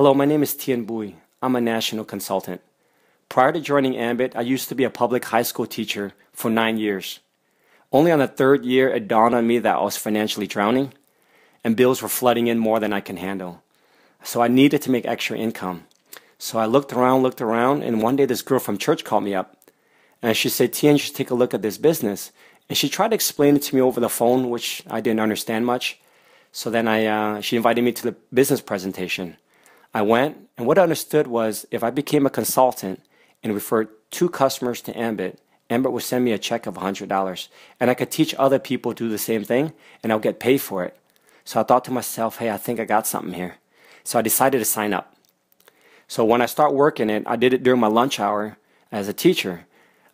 Hello, my name is Tian Bui. I'm a national consultant. Prior to joining Ambit, I used to be a public high school teacher for nine years. Only on the third year, it dawned on me that I was financially drowning and bills were flooding in more than I can handle. So I needed to make extra income. So I looked around, looked around, and one day this girl from church called me up. And she said, Tian, you should take a look at this business. And she tried to explain it to me over the phone, which I didn't understand much. So then I, uh, she invited me to the business presentation. I went, and what I understood was if I became a consultant and referred two customers to Ambit, Ambit would send me a check of $100 and I could teach other people to do the same thing and I'll get paid for it. So I thought to myself, hey, I think I got something here. So I decided to sign up. So when I start working it, I did it during my lunch hour as a teacher.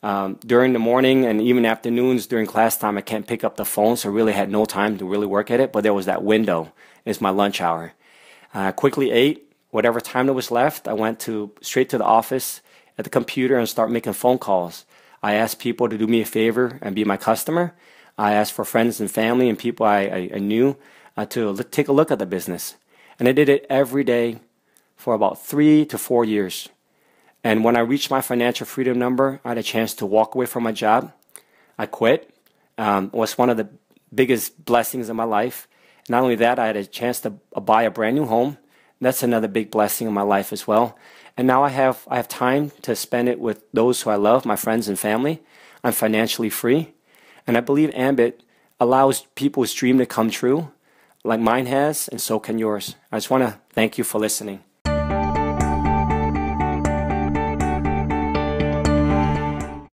Um, during the morning and even afternoons during class time, I can't pick up the phone, so really had no time to really work at it. But there was that window. It's my lunch hour. I quickly ate, whatever time there was left, I went to straight to the office at the computer and start making phone calls. I asked people to do me a favor and be my customer. I asked for friends and family and people I, I, I knew uh, to take a look at the business. And I did it every day for about three to four years. And when I reached my financial freedom number, I had a chance to walk away from my job. I quit. Um, it was one of the biggest blessings in my life. Not only that, I had a chance to uh, buy a brand new home. That's another big blessing in my life as well. And now I have I have time to spend it with those who I love, my friends and family. I'm financially free, and I believe Ambit allows people's dream to come true, like mine has, and so can yours. I just want to thank you for listening.